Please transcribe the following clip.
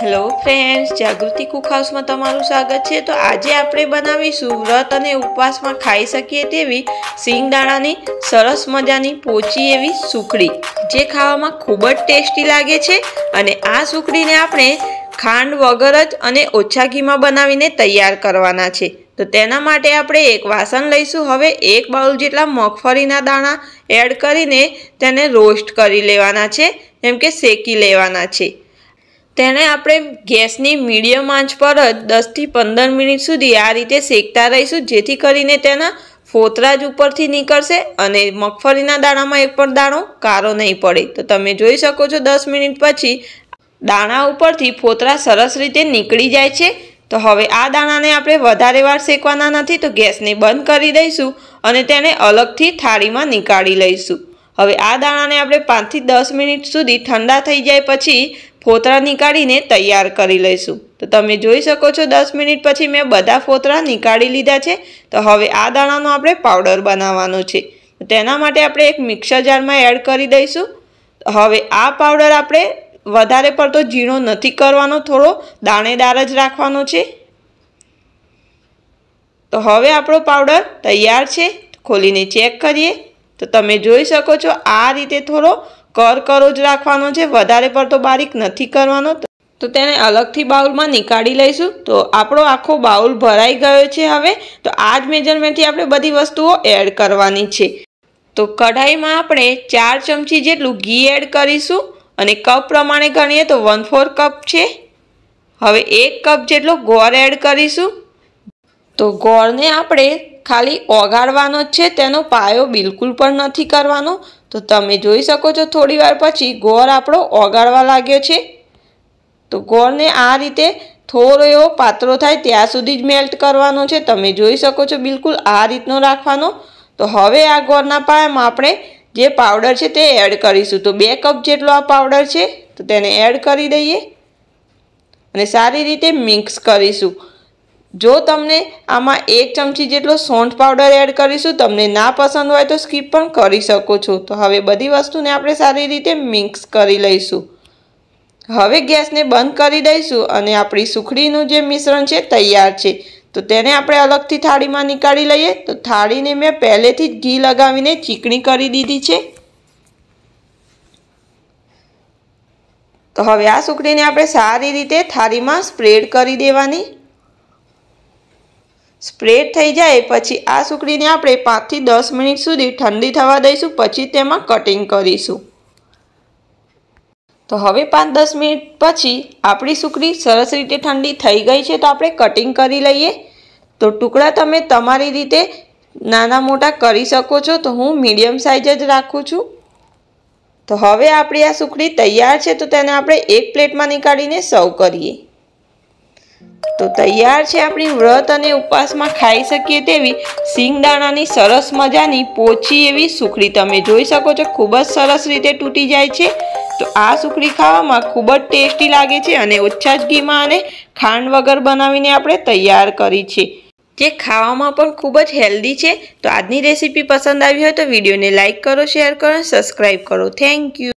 hello friends જાગૃતિ Cook હાઉસમાં તમારું સ્વાગત છે તો આજે આપણે બનાવીશું વ્રત અને ઉપવાસમાં ખાઈ શકીએ તેવી સિંગદાણાની સરસ મજાની પોચી એવી સુખડી જે ખાવામાં ખૂબ જ ટેસ્ટી લાગે છે અને આ સુખડીને આપણે ખાંડ વગર જ અને ઓછા ઘીમાં બનાવીને તૈયાર કરવાના છે તો તેના માટે આપણે એક વાસણ લઈશું હવે એક બાઉલ જેટલા મગફળીના દાણા એડ કરીને તેને રોસ્ટ કરી લેવાના છે જેમ કે શેકી લેવાના છે તેને આપણે ગેસની મીડિયમ આંચ પર જ દસથી પંદર મિનિટ સુધી આ રીતે શેકતા રહીશું જેથી કરીને તેના ફોતરા જ ઉપરથી નીકળશે અને મગફળીના દાણામાં એક પણ દાણો કારો નહીં પડે તો તમે જોઈ શકો છો દસ મિનિટ પછી દાણા ઉપરથી ફોતરા સરસ રીતે નીકળી જાય છે તો હવે આ દાણાને આપણે વધારે વાર શેકવાના નથી તો ગેસને બંધ કરી દઈશું અને તેને અલગથી થાળીમાં નીકાળી લઈશું હવે આ દાણાને આપણે પાંચથી દસ મિનિટ સુધી ઠંડા થઈ જાય પછી ફોતરા નીકાળીને તૈયાર કરી લઈશું તો તમે જોઈ શકો છો દસ મિનિટ પછી મેં બધા ફોતરા નીકાળી લીધા છે તો હવે આ દાણાનો આપણે પાવડર બનાવવાનો છે તેના માટે આપણે એક મિક્સર જારમાં એડ કરી દઈશું હવે આ પાવડર આપણે વધારે પડતો ઝીણો નથી કરવાનો થોડો દાણેદાર જ રાખવાનો છે તો હવે આપણો પાવડર તૈયાર છે ખોલીને ચેક કરીએ તો તમે જોઈ શકો છો આ રીતે થોડો કરકરો જ રાખવાનો છે વધારે પડતો બારીક નથી કરવાનો તો તેને અલગથી બાઉલમાં નીકાળી લઈશું તો આપણો આખો બાઉલ ભરાઈ ગયો છે હવે તો આ જ મેજરમેન્ટથી આપણે બધી વસ્તુઓ એડ કરવાની છે તો કઢાઈમાં આપણે ચાર ચમચી જેટલું ઘી એડ કરીશું અને કપ પ્રમાણે ગણીએ તો વન ફોર કપ છે હવે એક કપ જેટલો ગોળ એડ કરીશું તો ગોળને આપણે ખાલી ઓગાળવાનો જ છે તેનો પાયો બિલકુલ પણ નથી કરવાનો તો તમે જોઈ શકો છો થોડી વાર પછી ગોળ આપણો ઓગાળવા લાગ્યો છે તો ગોળને આ રીતે થોડો એવો પાતળો થાય ત્યાં સુધી જ મેલ્ટ કરવાનો છે તમે જોઈ શકો છો બિલકુલ આ રીતનો રાખવાનો તો હવે આ ગોળના પાયામાં આપણે જે પાવડર છે તે એડ કરીશું તો બે કપ જેટલો આ પાવડર છે તો તેને એડ કરી દઈએ અને સારી રીતે મિક્સ કરીશું જો તમને આમાં એક ચમચી જેટલો સોંઠ પાવડર એડ કરીશું તમને ના પસંદ હોય તો સ્કીપ પણ કરી શકો છો તો હવે બધી વસ્તુને આપણે સારી રીતે મિક્સ કરી લઈશું હવે ગેસને બંધ કરી દઈશું અને આપણી સુખડીનું જે મિશ્રણ છે તૈયાર છે તો તેને આપણે અલગથી થાળીમાં નીકાળી લઈએ તો થાળીને મેં પહેલેથી જ ઘી લગાવીને ચીકણી કરી દીધી છે તો હવે આ સુખડીને આપણે સારી રીતે થાળીમાં સ્પ્રેડ કરી દેવાની સ્પ્રેડ થઈ જાય પછી આ સુકડીને આપણે પાંચથી દસ મિનિટ સુધી ઠંડી થવા દઈશું પછી તેમાં કટિંગ કરીશું તો હવે પાંચ દસ મિનિટ પછી આપણી સુકડી સરસ રીતે ઠંડી થઈ ગઈ છે તો આપણે કટિંગ કરી લઈએ તો ટુકડા તમે તમારી રીતે નાના મોટા કરી શકો છો તો હું મીડિયમ સાઇઝ જ રાખું છું તો હવે આપણી આ સુખડી તૈયાર છે તો તેને આપણે એક પ્લેટમાં નીકાળીને સર્વ કરીએ તો તૈયાર છે આપણી વ્રત અને ઉપવાસમાં ખાઈ શકીએ તેવી સિંગદાણાની સરસ મજાની પોચી એવી સુખડી તમે જોઈ શકો છો ખૂબ જ સરસ રીતે તૂટી જાય છે તો આ સુખડી ખાવામાં ખૂબ જ ટેસ્ટી લાગે છે અને ઓછા જ ઘીમાં અને ખાંડ વગર બનાવીને આપણે તૈયાર કરી છે જે ખાવામાં પણ ખૂબ જ હેલ્ધી છે તો આજની રેસીપી પસંદ આવી હોય તો વિડીયોને લાઇક કરો શેર કરો સબસ્ક્રાઈબ કરો થેન્ક યુ